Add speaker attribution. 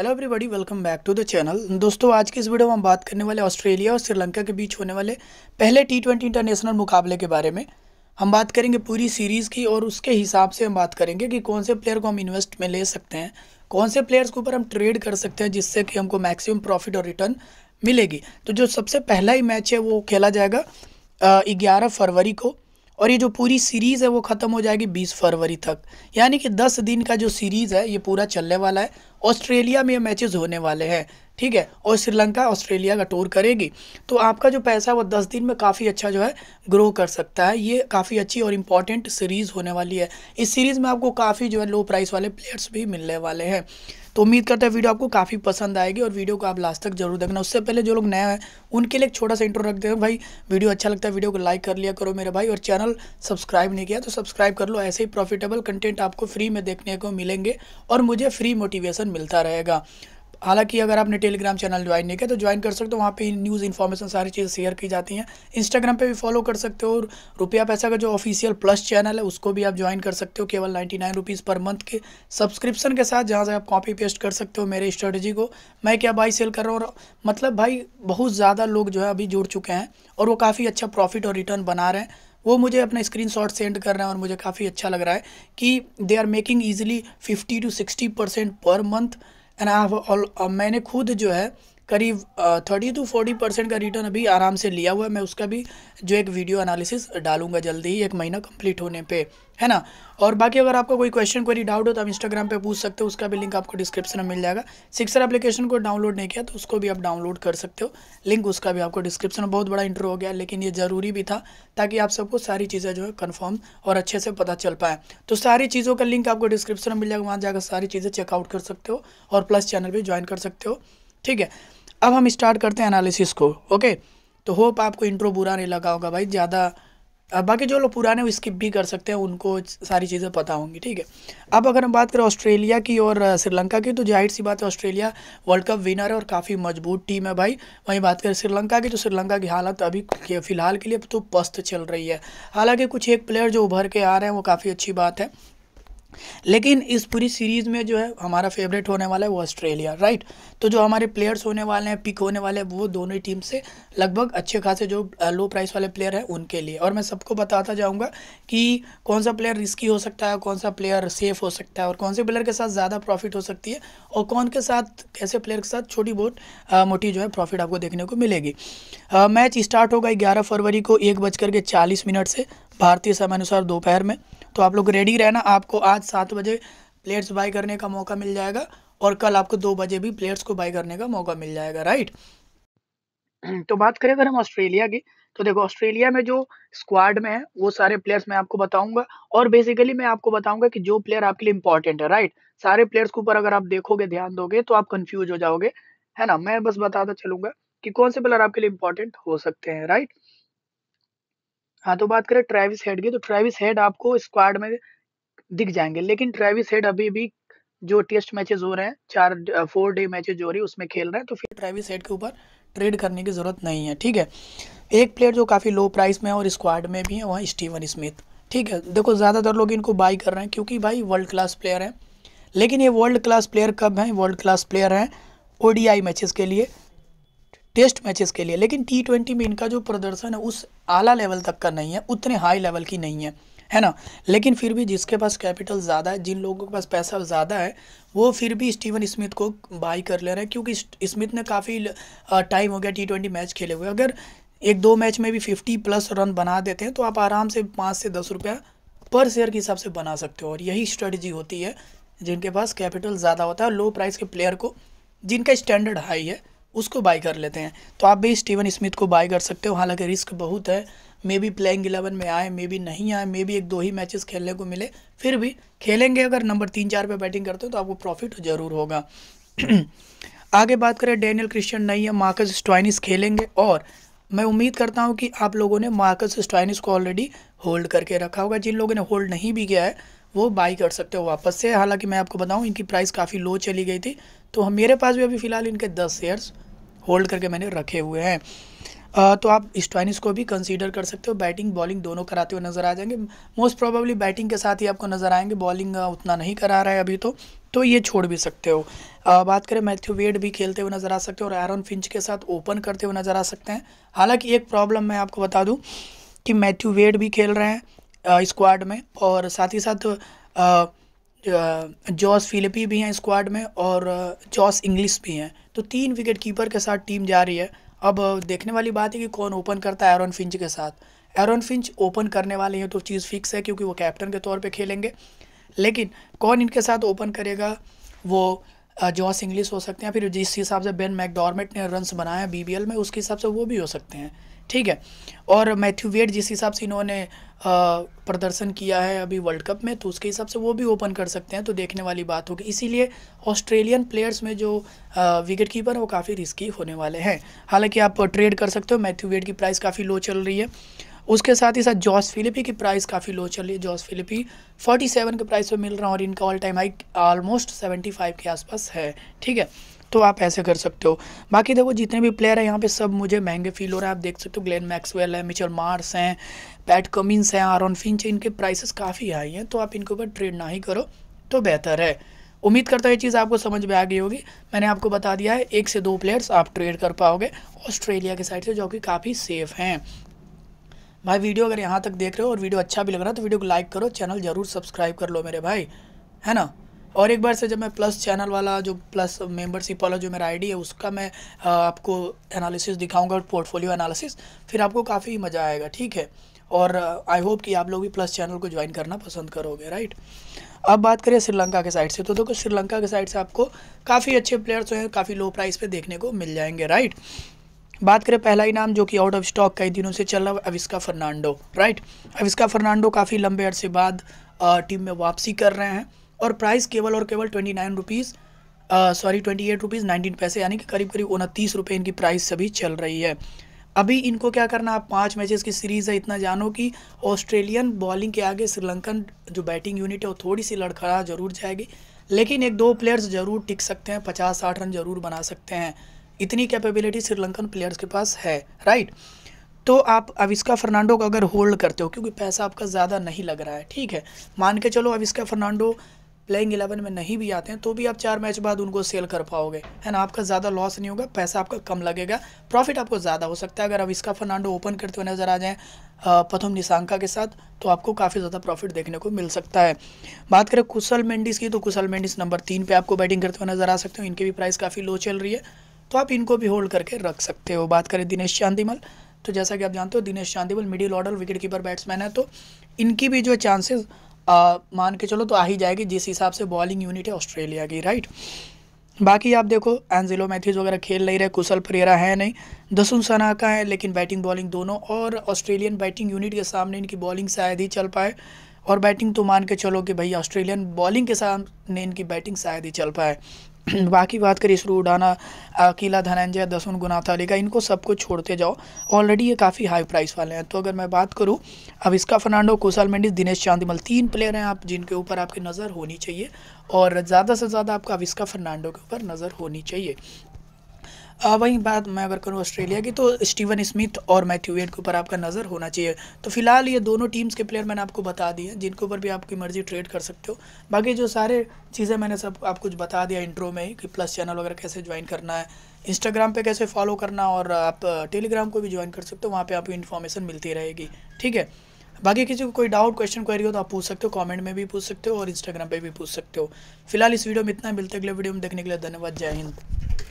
Speaker 1: hello everybody welcome back to the channel दोस्तों आज की इस वीडियो में हम बात करने वाले ऑस्ट्रेलिया और श्रीलंका के बीच होने वाले पहले टी ट्वेंटी इंटरनेशनल मुकाबले के बारे में हम बात करेंगे पूरी सीरीज़ की और उसके हिसाब से हम बात करेंगे कि कौन से प्लेयर को हम इन्वेस्ट में ले सकते हैं कौन से प्लेयर्स के ऊपर हम ट्रेड कर सकते हैं जिससे कि हमको मैक्सिमम प्रॉफिट और रिटर्न मिलेगी तो जो सबसे पहला ही मैच है वो खेला जाएगा ग्यारह फरवरी को और ये जो पूरी सीरीज़ है वो ख़त्म हो जाएगी बीस फरवरी तक यानी कि दस दिन का जो सीरीज़ है ये पूरा चलने वाला है ऑस्ट्रेलिया में ये मैचेस होने वाले हैं ठीक है और श्रीलंका ऑस्ट्रेलिया का टूर करेगी तो आपका जो पैसा है वो दस दिन में काफ़ी अच्छा जो है ग्रो कर सकता है ये काफ़ी अच्छी और इम्पॉर्टेंट सीरीज़ होने वाली है इस सीरीज़ में आपको काफ़ी जो है लो प्राइस वाले प्लेयर्स भी मिलने वाले हैं तो उम्मीद करते हैं वीडियो आपको काफ़ी पसंद आएगी और वीडियो को आप लास्ट तक जरूर देखना उससे पहले जो लोग नए हैं उनके लिए एक छोटा सा इंट्रो रखते हैं भाई वीडियो अच्छा लगता है वीडियो को लाइक कर लिया करो मेरे भाई और चैनल सब्सक्राइब नहीं किया तो सब्सक्राइब कर लो ऐसे ही प्रॉफिटेबल कंटेंट आपको फ्री में देखने को मिलेंगे और मुझे फ्री मोटिवेशन मिलता रहेगा हालांकि अगर आपने टेलीग्राम चैनल ज्वाइन नहीं किया तो ज्वाइन कर सकते हो वहाँ पे न्यूज़ इन्फॉर्मेशन सारी चीज़ें शेयर की जाती हैं इंस्टाग्राम पे भी फॉलो कर सकते हो और रुपया पैसा का जो ऑफिशियल प्लस चैनल है उसको भी आप ज्वाइन कर सकते हो केवल ninety nine rupees per month के सब्सक्रिप्शन के साथ जहाँ से आप कॉपी पेस्ट कर सकते हो मेरे स्ट्रेटजी को मैं क्या बाई सेल कर रहा हूँ और मतलब भाई बहुत ज़्यादा लोग जो है अभी जुड़ चुके हैं और वो काफ़ी अच्छा प्रॉफिट और रिटर्न बना रहे हैं वो मुझे अपना स्क्रीन शॉट सेंड कर रहे हैं और मुझे काफ़ी अच्छा लग रहा है कि they are making easily fifty to sixty percent per month and I have मैंने खुद जो है करीब थर्टी टू फोर्टी परसेंट का रिटर्न अभी आराम से लिया हुआ है मैं उसका भी जो एक वीडियो एनालिसिस डालूंगा जल्दी ही एक महीना कंप्लीट होने पे है ना और बाकी अगर आपका कोई क्वेश्चन कोई डाउट हो तो आप इंस्टाग्राम पे पूछ सकते हो उसका भी लिंक आपको डिस्क्रिप्शन में मिल जाएगा सिक्सर एप्लीकेशन को डाउनलोड नहीं किया तो उसको भी आप डाउनलोड कर सकते हो लिंक उसका भी आपको डिस्क्रिप्शन में बहुत बड़ा इंटरव्यू हो गया लेकिन ये ज़रूरी भी था ताकि आप सबको सारी चीज़ें जो है कन्फर्म और अच्छे से पता चल पाए तो सारी चीज़ों का लिंक आपको डिस्क्रिप्शन में मिल जाएगा वहाँ जाकर सारी चीज़ें चेकआउट कर सकते हो और प्लस चैनल भी ज्वाइन कर सकते हो ठीक है अब हम स्टार्ट करते हैं एनालिसिस को ओके तो होप आपको इंट्रो बुरा नहीं लगा होगा भाई ज़्यादा बाकी जो लोग पुराने वो स्किप भी कर सकते हैं उनको सारी चीज़ें पता होंगी ठीक है अब अगर हम बात करें ऑस्ट्रेलिया की और श्रीलंका की तो जाहिर सी बात है ऑस्ट्रेलिया वर्ल्ड कप विनर है और काफ़ी मजबूत टीम है भाई वहीं बात करें श्रीलंका की तो श्रीलंका की हालत अभी फ़िलहाल के लिए तो पस्त चल रही है हालांकि कुछ एक प्लेयर जो उभर के आ रहे हैं वो काफ़ी अच्छी बात है लेकिन इस पूरी सीरीज़ में जो है हमारा फेवरेट होने वाला है वो ऑस्ट्रेलिया राइट तो जो हमारे प्लेयर्स होने वाले हैं पिक होने वाले हैं वो दोनों ही टीम से लगभग अच्छे खासे जो लो प्राइस वाले प्लेयर हैं उनके लिए और मैं सबको बताता जाऊँगा कि कौन सा प्लेयर रिस्की हो सकता है कौन सा प्लेयर सेफ हो सकता है और कौन से प्लेयर के साथ ज़्यादा प्रॉफिट हो सकती है और कौन के साथ कैसे प्लेयर के साथ छोटी बहुत मोटी जो है प्रॉफिट आपको देखने को मिलेगी मैच स्टार्ट होगा ग्यारह फरवरी को एक बज करके चालीस मिनट से भारतीय समयानुसार दोपहर में तो आप लोग रेडी रहना आपको आज सात बजे प्लेयर्स बाई करने का मौका मिल जाएगा और कल आपको दो बजे भी प्लेयर्स को बाई करने का मौका मिल जाएगा राइट तो बात करें अगर हम ऑस्ट्रेलिया की तो देखो ऑस्ट्रेलिया में जो स्क्वाड में है वो सारे प्लेयर्स मैं आपको बताऊंगा और बेसिकली मैं आपको बताऊंगा कि जो प्लेयर आपके लिए इंपॉर्टेंट है राइट सारे प्लेयर्स के ऊपर अगर आप देखोगे ध्यान दोगे तो आप कंफ्यूज हो जाओगे है ना मैं बस बताता चलूंगा कि कौन से प्लेयर आपके लिए इंपॉर्टेंट हो सकते हैं राइट हाँ तो बात करें ट्रेविस हेड की तो ट्रेविस हेड आपको स्क्वाड में दिख जाएंगे लेकिन ट्रेविस हेड अभी भी जो टेस्ट मैचेस हो रहे हैं चार फोर डे मैचेज हो रही है उसमें खेल रहे हैं तो फिर ट्रेविस हेड के ऊपर ट्रेड करने की ज़रूरत नहीं है ठीक है एक प्लेयर जो काफ़ी लो प्राइस में और स्क्वाड में भी है वह स्टीवन स्मिथ ठीक है देखो ज़्यादातर लोग इनको बाई कर रहे हैं क्योंकि भाई वर्ल्ड क्लास प्लेयर हैं लेकिन ये वर्ल्ड क्लास प्लेयर कब हैं वर्ल्ड क्लास प्लेयर हैं ओडीआई मैचेस के लिए टेस्ट मैचेस के लिए लेकिन टी ट्वेंटी में इनका जो प्रदर्शन है उस आला लेवल तक का नहीं है उतने हाई लेवल की नहीं है है ना लेकिन फिर भी जिसके पास कैपिटल ज़्यादा है जिन लोगों के पास पैसा ज़्यादा है वो फिर भी स्टीवन स्मिथ को बाई कर ले रहे हैं क्योंकि स्मिथ ने काफ़ी टाइम हो गया टी ट्वेंटी मैच खेले हुए अगर एक दो मैच में भी फिफ्टी प्लस रन बना देते हैं तो आप आराम से पाँच से दस रुपया पर शेयर के हिसाब से बना सकते हो और यही स्ट्रेटजी होती है जिनके पास कैपिटल ज़्यादा होता है लो प्राइस के प्लेयर को जिनका स्टैंडर्ड हाई है उसको बाई कर लेते हैं तो आप भी स्टीवन स्मिथ को बाई कर सकते हो हालांकि रिस्क बहुत है मे बी प्लेइंग इलेवन में आए मे बी नहीं आए मे बी एक दो ही मैचेस खेलने को मिले फिर भी खेलेंगे अगर नंबर तीन चार पे बैटिंग करते हो तो आपको प्रॉफिट ज़रूर होगा आगे बात करें डेनियल क्रिश्चियन नहीं है मार्कस स्टॉइनिस खेलेंगे और मैं उम्मीद करता हूँ कि आप लोगों ने मार्कस स्टॉइनिस को ऑलरेडी होल्ड करके रखा होगा जिन लोगों ने होल्ड नहीं भी किया है वो बाई कर सकते हो वापस से हालांकि मैं आपको बताऊं इनकी प्राइस काफ़ी लो चली गई थी तो हम मेरे पास भी अभी फ़िलहाल इनके दस शेयर्स होल्ड करके मैंने रखे हुए हैं आ, तो आप स्टॉइनिस को भी कंसीडर कर सकते हो बैटिंग बॉलिंग दोनों कराते हुए नज़र आ जाएंगे मोस्ट प्रॉबली बैटिंग के साथ ही आपको नज़र आएंगे बॉलिंग उतना नहीं करा रहा है अभी तो तो ये छोड़ भी सकते हो आ, बात करें मैथ्यू वेड भी खेलते हुए नज़र आ सकते हो और एरन फिंच के साथ ओपन करते हुए नज़र आ सकते हैं हालाँकि एक प्रॉब्लम मैं आपको बता दूँ कि मैथ्यू वेड भी खेल रहे हैं स्क्वाड में और साथ ही साथ जॉस फिलिपी भी हैं स्क्वाड में और जॉस इंग्लिश भी हैं तो तीन विकेट कीपर के साथ टीम जा रही है अब देखने वाली बात है कि कौन ओपन करता है एरन फिंच के साथ एरन फिंच ओपन करने वाले हैं तो चीज़ फिक्स है क्योंकि वो कैप्टन के तौर पे खेलेंगे लेकिन कौन इनके साथ ओपन करेगा वो जॉस इंग्लिश हो सकते हैं फिर जिस हिसाब से बेन मैकडॉर्मेट ने रनस बनाए हैं बीबीएल में उसके हिसाब से वो भी हो सकते हैं ठीक है और मैथ्यू वेट जिस हिसाब से इन्होंने प्रदर्शन किया है अभी वर्ल्ड कप में तो उसके हिसाब से वो भी ओपन कर सकते हैं तो देखने वाली बात होगी इसीलिए ऑस्ट्रेलियन प्लेयर्स में जो विकेट कीपर है वो काफ़ी रिस्की होने वाले हैं हालांकि आप ट्रेड कर सकते हो मैथ्यू वेट की प्राइस काफ़ी लो चल रही है उसके साथ ही साथ जॉस फिलिपी की प्राइस काफ़ी लो चल रही है जॉस फिलिपी 47 के प्राइस पर मिल रहा है और इनका ऑल टाइम हाई ऑलमोस्ट 75 के आसपास है ठीक है तो आप ऐसे कर सकते हो बाकी देखो जितने भी प्लेयर हैं यहाँ पे सब मुझे महंगे फील हो रहा है आप देख सकते हो ग्लेन मैक्सवेल है मिचल मार्स हैं पैट कमिंस हैं आरॉन फिंच इनके प्राइसेस काफ़ी हाई हैं तो आप इनके ऊपर ट्रेड ना ही करो तो बेहतर है उम्मीद करता है ये चीज़ आपको समझ में आ गई होगी मैंने आपको बता दिया है एक से दो प्लेयर्स आप ट्रेड कर पाओगे ऑस्ट्रेलिया के साइड से जो कि काफ़ी सेफ हैं भाई वीडियो अगर यहाँ तक देख रहे हो और वीडियो अच्छा भी लग रहा है तो वीडियो को लाइक करो चैनल जरूर सब्सक्राइब कर लो मेरे भाई है ना और एक बार से जब मैं प्लस चैनल वाला जो प्लस मेंबरशिप वाला जो मेरा आईडी है उसका मैं आपको एनालिसिस दिखाऊंगा और पोर्टफोलियो एनालिसिस फिर आपको काफ़ी मज़ा आएगा ठीक है और आई होप कि आप लोग भी प्लस चैनल को ज्वाइन करना पसंद करोगे राइट अब बात करें श्रीलंका के साइड से तो देखो श्रीलंका के साइड से आपको काफ़ी अच्छे प्लेयर्स हैं काफ़ी लो प्राइस पर देखने को मिल जाएंगे राइट बात करें पहला ही नाम जो कि आउट ऑफ स्टॉक कई दिनों से चल रहा है अविस्का फर्नांडो राइट अविस्का फर्नांडो काफ़ी लंबे अरसे बाद टीम में वापसी कर रहे हैं और प्राइस केवल और केवल twenty nine rupees sorry twenty eight rupees nineteen पैसे यानी कि करीब करीब उनतीस रुपये इनकी प्राइस सभी चल रही है अभी इनको क्या करना आप पाँच मैचेस की सीरीज़ है इतना जानो कि ऑस्ट्रेलियन बॉलिंग के आगे श्रीलंकन जो बैटिंग यूनिट है वो थोड़ी सी लड़खड़ा जरूर जाएगी लेकिन एक दो प्लेयर्स जरूर टिक सकते हैं पचास साठ रन जरूर बना सकते हैं इतनी कैपेबिलिटी श्रीलंकन प्लेयर्स के पास है राइट तो आप अविस्का फर्नांडो को अगर होल्ड करते हो क्योंकि पैसा आपका ज़्यादा नहीं लग रहा है ठीक है मान के चलो अविस्का फर्नांडो प्लेइंग इलेवन में नहीं भी आते हैं तो भी आप चार मैच बाद उनको सेल कर पाओगे है ना आपका ज़्यादा लॉस नहीं होगा पैसा आपका कम लगेगा प्रॉफिट आपको ज़्यादा हो सकता है अगर आप इसका फर्नांडो ओपन करते हुए नज़र आ जाएँ प्रथम निशांका के साथ तो आपको काफ़ी ज़्यादा प्रॉफिट देखने को मिल सकता है बात करें कुशल मेंडिस की तो कुशल मेंडिस नंबर तीन पर आपको बैटिंग करते हुए नज़र आ सकते हो इनकी भी प्राइस काफ़ी लो चल रही है तो आप इनको भी होल्ड करके रख सकते हो बात करें दिनेश चांदीमल तो जैसा कि आप जानते हो Dinesh Chandimal middle order wicket keeper batsman है तो इनकी भी जो चांसेस आ, मान के चलो तो आ ही जाएगी जिस हिसाब से बॉलिंग यूनिट है ऑस्ट्रेलिया की राइट बाकी आप देखो एंजिलो मैथ्यूज वगैरह खेल नहीं रहे कुशल फरेरा है नहीं दसुन का है लेकिन बैटिंग बॉलिंग दोनों और ऑस्ट्रेलियन बैटिंग यूनिट के सामने इनकी बॉलिंग शायद ही चल पाए और बैटिंग तो मान के चलो कि भाई ऑस्ट्रेलियन बॉलिंग के सामने इनकी बैटिंग शायद ही चल पाए बाकी बात करें इसरो उड़ाना अकीला धनंजय दसवन गुनाथा लेगा इनको सबको छोड़ते जाओ ऑलरेडी ये काफ़ी हाई प्राइस वाले हैं तो अगर मैं बात करूँ अब इसका फर्नांडो कोसाल मेंडिस दिनेश चांदीमल तीन प्लेयर हैं आप जिनके ऊपर आपकी नज़र होनी चाहिए और ज़्यादा से ज़्यादा आपका अविस्का फर्नांडो के ऊपर नज़र होनी चाहिए वहीं बात मैं अगर करूँ ऑस्ट्रेलिया की तो स्टीवन स्मिथ और मैथ्यू वेड के ऊपर आपका नज़र होना चाहिए तो फिलहाल ये दोनों टीम्स के प्लेयर मैंने आपको बता दिए जिनके ऊपर भी आपकी मर्जी ट्रेड कर सकते हो बाकी जो सारे चीज़ें मैंने सब आप कुछ बता दिया इंट्रो में ही कि प्लस चैनल वगैरह कैसे ज्वाइन करना है इंस्टाग्राम पर कैसे फॉलो करना और आप टेलीग्राम को भी ज्वाइन कर सकते हो वहाँ पर आपको इन्फॉर्मेशन मिलती रहेगी ठीक है बाकी किसी को कोई डाउट क्वेश्चन क्वेरी हो तो आप पूछ सकते हो कमेंट में भी पूछ सकते हो और इंस्टाग्राम पे भी पूछ सकते हो फिलहाल इस वीडियो में इतना मिलते अगले वीडियो में देखने के लिए धन्यवाद जय हिंद